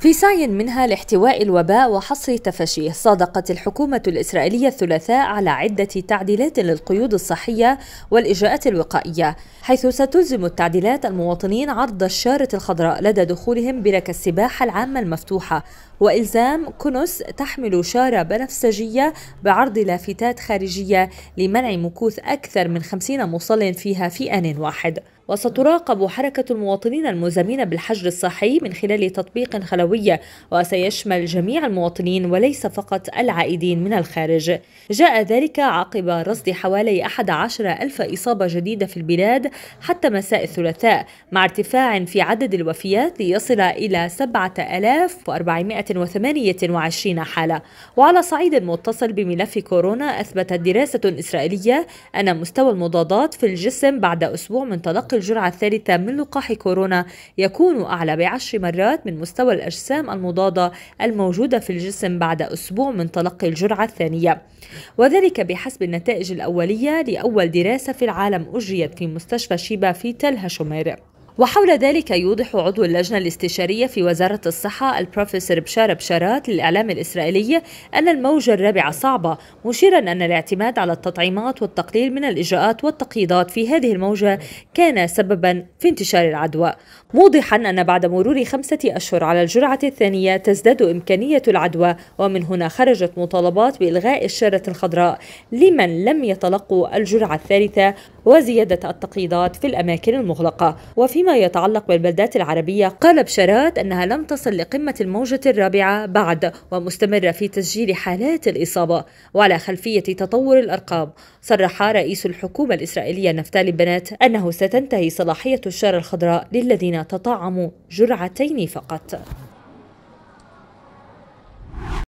في سعي منها لاحتواء الوباء وحصر تفشيه صادقت الحكومة الإسرائيلية الثلاثاء على عدة تعديلات للقيود الصحية والإجراءات الوقائية حيث ستلزم التعديلات المواطنين عرض الشارة الخضراء لدى دخولهم بركة السباحة العامة المفتوحة وإلزام كنس تحمل شارة بنفسجية بعرض لافتات خارجية لمنع مكوث أكثر من 50 مصل فيها في آن واحد وستراقب حركة المواطنين الملزمين بالحجر الصحي من خلال تطبيق خلوي السنوية وسيشمل جميع المواطنين وليس فقط العائدين من الخارج جاء ذلك عقب رصد حوالي 11 ألف إصابة جديدة في البلاد حتى مساء الثلاثاء مع ارتفاع في عدد الوفيات ليصل إلى 7428 حالة وعلى صعيد متصل بملف كورونا أثبتت دراسة إسرائيلية أن مستوى المضادات في الجسم بعد أسبوع من تلقي الجرعة الثالثة من لقاح كورونا يكون أعلى بعشر مرات من مستوى الأجسام الأجسام المضادة الموجودة في الجسم بعد أسبوع من تلقي الجرعة الثانية وذلك بحسب النتائج الأولية لأول دراسة في العالم أجريت في مستشفى شيبا في تل هاشومير وحول ذلك يوضح عضو اللجنة الاستشارية في وزارة الصحة البروفيسور بشارة بشارات للإعلام الإسرائيلي أن الموجة الرابعة صعبة مشيرا أن الاعتماد على التطعيمات والتقليل من الإجراءات والتقييدات في هذه الموجة كان سببا في انتشار العدوى موضحا أن بعد مرور خمسة أشهر على الجرعة الثانية تزداد إمكانية العدوى ومن هنا خرجت مطالبات بإلغاء الشارة الخضراء لمن لم يتلقوا الجرعة الثالثة وزيادة التقييدات في الأماكن المغلقة وفيما يتعلق بالبلدات العربية قال بشارات أنها لم تصل لقمة الموجة الرابعة بعد ومستمرة في تسجيل حالات الإصابة وعلى خلفية تطور الأرقام صرح رئيس الحكومة الإسرائيلية نفتالي بنات أنه ستنتهي صلاحية الشارة الخضراء للذين تطعموا جرعتين فقط